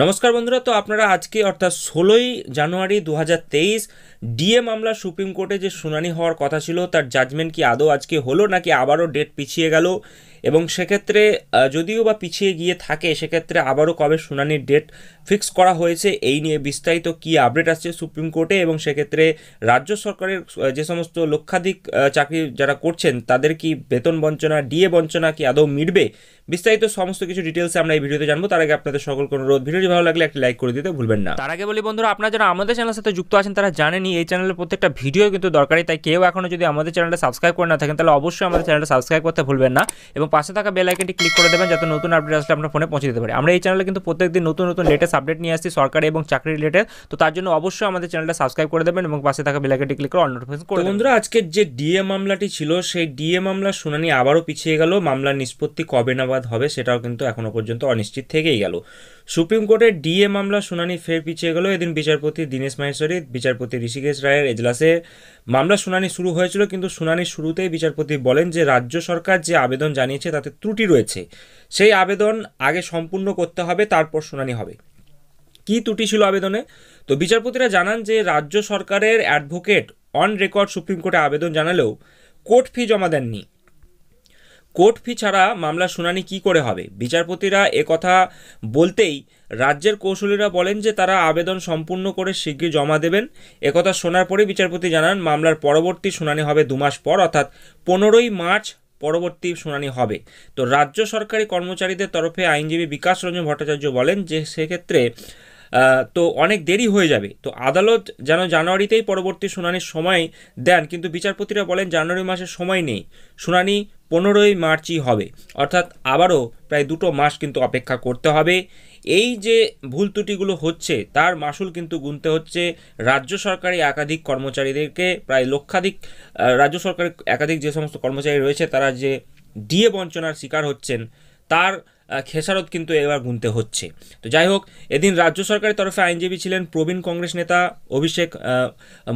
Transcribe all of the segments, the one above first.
নমস্কার বন্ধুরা তো আপনারা আজকে অর্থাৎ ষোলোই জানুয়ারি দু ডিএ মামলা সুপ্রিম কোর্টে যে শুনানি হওয়ার কথা ছিল তার জাজমেন্ট কি আদৌ আজকে হলো নাকি আবারও ডেট পিছিয়ে গেল এবং সেক্ষেত্রে যদিও বা পিছিয়ে গিয়ে থাকে সেক্ষেত্রে আবারও কবে শুনানির ডেট ফিক্স করা হয়েছে এই নিয়ে বিস্তারিত কী আপডেট আসছে সুপ্রিম কোর্টে এবং সেক্ষেত্রে রাজ্য সরকারের যে সমস্ত লক্ষাধিক চাকরি যারা করছেন তাদের কি বেতন বঞ্চনা ডিএ বঞ্চনা কি আদৌ মিটবে বিস্তারিত সমস্ত কিছু ডিটেলসে আমরা এই ভিডিওতে জানবো তার আগে আপনাদের সকল অনুরোধ ভিডিওটি ভালো লাগলে একটি লাইক করে দিতে ভুলবেন না তার আগে বলি বন্ধুরা আপনারা যারা আমাদের চ্যানেলের সাথে যুক্ত আছেন তারা জানেনি এই চ্যানেলের প্রত্যেকটা ভিডিও কিন্তু দরকারি তাই কেউ এখনও যদি আমাদের চ্যানেলটা সাবস্ক্রাইব করে না থাকেন তাহলে অবশ্যই আমাদের চ্যানেলটা সাবস্ক্রাইব করতে ভুলবেন না এবং পাশে থাকা বেল আইকনটি ক্লিক করে দেবেন যাতে নতুন আপডেট আসলে আপনার ফোনে পৌঁছে দিতে পারে আমরা এই চ্যানেলে কিন্তু প্রত্যেকদিন নতুন নতুন লেটেস্ট আপডেট নিয়ে আসছি সরকারি এবং চাকরি রিলেটেড তো তার জন্য অবশ্যই আমাদের চ্যানেলটা সাবস্ক্রাইব করে দেবেন এবং পাশে থাকা বেল আইকনটি ক্লিক করে অল নোটিফিকেশন করে বন্ধুরা আজকের যে ডিএ মামলাটি ছিল সেই ডিএ মামলা শুনানি আবারও পিছিয়ে গেল মামলার নিষ্পত্তি কবে নাবাদ হবে সেটাও কিন্তু এখনো পর্যন্ত অনিশ্চিত থেকেই গেল সুপ্রিম কোর্টের ডিএ মামলা শুনানি ফের পিছিয়ে গেল এদিন বিচারপতি দীনেশ মাহেশ্বরী বিচারপতি ঋষিকেশ রায়ের এজলাসে মামলা শুনানি শুরু হয়েছিল কিন্তু শুনানির শুরুতেই বিচারপতি বলেন যে রাজ্য সরকার যে আবেদন জানিয়েছে জানিয়েছে তাতে ত্রুটি রয়েছে সেই আবেদন আগে সম্পূর্ণ করতে হবে তারপর শুনানি হবে কি ত্রুটি ছিল আবেদনে তো বিচারপতিরা জানান যে রাজ্য সরকারের অ্যাডভোকেট অন রেকর্ড সুপ্রিম কোর্টে আবেদন জানালেও কোর্ট ফি জমা দেননি কোর্ট ফি ছাড়া মামলা শুনানি কি করে হবে বিচারপতিরা কথা বলতেই রাজ্যের কৌশলীরা বলেন যে তারা আবেদন সম্পূর্ণ করে শীঘ্রই জমা দেবেন একথা শোনার পরে বিচারপতি জানান মামলার পরবর্তী শুনানি হবে দু মাস পর অর্থাৎ পনেরোই মার্চ পরবর্তী শুনানি হবে তো রাজ্য সরকারি কর্মচারীদের তরফে আইনজীবী বিকাশ রঞ্জন ভট্টাচার্য বলেন যে সেক্ষেত্রে তো অনেক দেরি হয়ে যাবে তো আদালত যেন জানুয়ারিতেই পরবর্তী শুনানির সময় দেন কিন্তু বিচারপতিরা বলেন জানুয়ারি মাসের সময় নেই শুনানি পনেরোই মার্চই হবে অর্থাৎ আবারও প্রায় দুটো মাস কিন্তু অপেক্ষা করতে হবে এই যে ভুল ত্রুটিগুলো হচ্ছে তার মাসুল কিন্তু গুনতে হচ্ছে রাজ্য সরকারি একাধিক কর্মচারীদেরকে প্রায় লক্ষাধিক রাজ্য সরকার একাধিক যে সমস্ত কর্মচারী রয়েছে তারা যে ডিএ বঞ্চনার শিকার হচ্ছেন তার খেসারত কিন্তু এবার গুনতে হচ্ছে তো যাই হোক এদিন রাজ্য সরকারের তরফে আইনজীবী ছিলেন প্রবীণ কংগ্রেস নেতা অভিষেক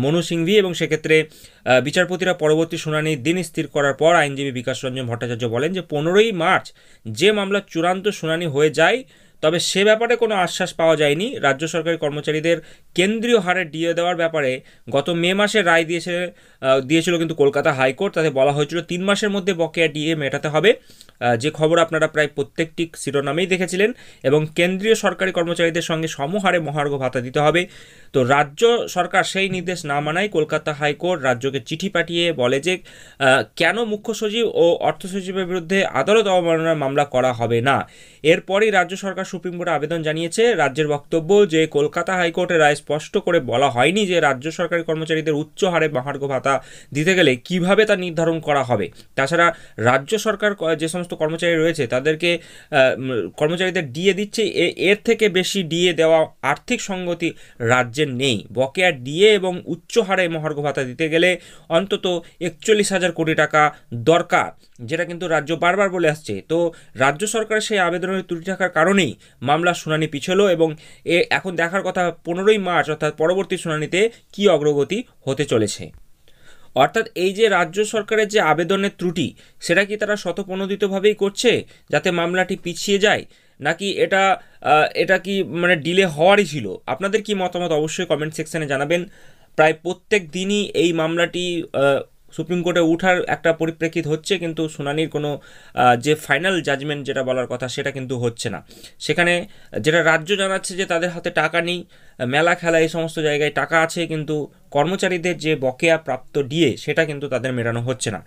মনু সিংভি এবং সেক্ষেত্রে বিচারপতিরা পরবর্তী শুনানি দিন স্থির করার পর আইনজীবী বিকাশ রঞ্জন ভট্টাচার্য বলেন যে পনেরোই মার্চ যে মামলার চূড়ান্ত শুনানি হয়ে যায় তবে সে ব্যাপারে কোনো আশ্বাস পাওয়া যায়নি রাজ্য সরকারি কর্মচারীদের কেন্দ্রীয় হারে ডিএ দেওয়ার ব্যাপারে গত মে মাসে রায় দিয়েছে দিয়েছিল কিন্তু কলকাতা হাইকোর্ট তাতে বলা হয়েছিল তিন মাসের মধ্যে বকেয়া ডিএ মেটাতে হবে যে খবর আপনারা প্রায় প্রত্যেকটি শিরোনামেই দেখেছিলেন এবং কেন্দ্রীয় সরকারি কর্মচারীদের সঙ্গে সমহারে মহার্ঘ ভাতা দিতে হবে তো রাজ্য সরকার সেই নির্দেশ না মানায় কলকাতা হাইকোর্ট রাজ্যকে চিঠি পাঠিয়ে বলে যে কেন মুখ্য সচিব ও অর্থ সচিবের বিরুদ্ধে আদালত অবমাননার মামলা করা হবে না এরপরই রাজ্য সরকার সুপ্রিম কোর্টে আবেদন জানিয়েছে রাজ্যের বক্তব্য যে কলকাতা হাইকোর্টের রায় স্পষ্ট করে বলা হয়নি যে রাজ্য সরকারি কর্মচারীদের উচ্চ হারে মহার্ঘ ভাতা দিতে গেলে কিভাবে তা নির্ধারণ করা হবে তাছাড়া রাজ্য সরকার যে সমস্ত কর্মচারী রয়েছে তাদেরকে কর্মচারীদের ডিএ দিচ্ছে এর থেকে বেশি ডিএ দেওয়া আর্থিক সঙ্গতি রাজ্যের নেই বকেয়া ডিএ এবং উচ্চ হারে মহার্ঘ ভাতা দিতে গেলে অন্তত একচল্লিশ হাজার কোটি টাকা দরকার যেটা কিন্তু রাজ্য বারবার বলে আসছে তো রাজ্য সরকারের সেই আবেদনের ত্রুটি থাকার কারণেই মামলার শুনানি পিছলো এবং এ এখন দেখার কথা পনেরোই মার্চ অর্থাৎ পরবর্তী শুনানিতে কি অগ্রগতি হতে চলেছে অর্থাৎ এই যে রাজ্য সরকারের যে আবেদনের ত্রুটি সেটা কি তারা স্বতপ্রণোদিতভাবেই করছে যাতে মামলাটি পিছিয়ে যায় নাকি এটা এটা কি মানে ডিলে হওয়ারই ছিল আপনাদের কি মতামত অবশ্যই কমেন্ট সেকশানে জানাবেন প্রায় প্রত্যেক দিনই এই মামলাটি সুপ্রিম কোর্টে উঠার একটা পরিপ্রেক্ষিত হচ্ছে কিন্তু শুনানির কোনো যে ফাইনাল জাজমেন্ট যেটা বলার কথা সেটা কিন্তু হচ্ছে না সেখানে যেটা রাজ্য জানাচ্ছে যে তাদের হাতে টাকা নেই মেলা খেলা এই সমস্ত জায়গায় টাকা আছে কিন্তু কর্মচারীদের যে বকেয়া প্রাপ্ত ডিএ সেটা কিন্তু তাদের মেটানো হচ্ছে না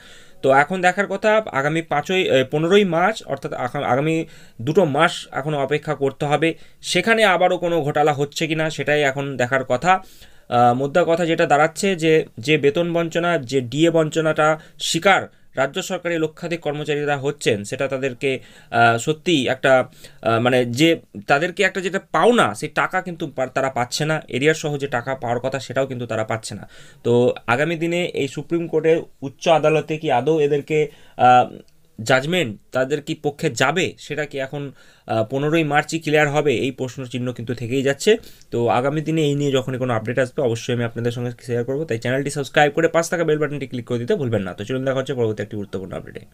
তো এখন দেখার কথা আগামী পাঁচই পনেরোই মার্চ অর্থাৎ আগামী দুটো মাস এখনও অপেক্ষা করতে হবে সেখানে আবারও কোনো ঘোটালা হচ্ছে কি না সেটাই এখন দেখার কথা মুদ্রা কথা যেটা দাঁড়াচ্ছে যে যে বেতন বঞ্চনা যে ডিএ বঞ্চনাটা শিকার রাজ্য সরকারি লক্ষাধিক কর্মচারীরা হচ্ছেন সেটা তাদেরকে সত্যি একটা মানে যে তাদেরকে একটা যেটা পাওনা সেই টাকা কিন্তু তারা পাচ্ছে না এরিয়ার সহ যে টাকা পাওয়ার কথা সেটাও কিন্তু তারা পাচ্ছে না তো আগামী দিনে এই সুপ্রিম কোর্টের উচ্চ আদালতে কি আদৌ এদেরকে জাজমেন্ট তাদের কি পক্ষে যাবে সেটা কি এখন পনেরোই মার্চই ক্লিয়ার হবে এই প্রশ্ন চিহ্ন কিন্তু থেকেই যাচ্ছে তো আগামী দিনে এই নিয়ে যখনই কোনো আপডেট আসবে অবশ্যই আমি আপনাদের সঙ্গে শেয়ার করবো তাই চ্যানেলটি সাবস্ক্রাইব করে পাঁচ টাকা বেল বাটনটি ক্লিক করে দিতে ভুলবেন না তো চলুন দেখা হচ্ছে পরবর্তী একটি গুরুত্বপূর্ণ আপডেটে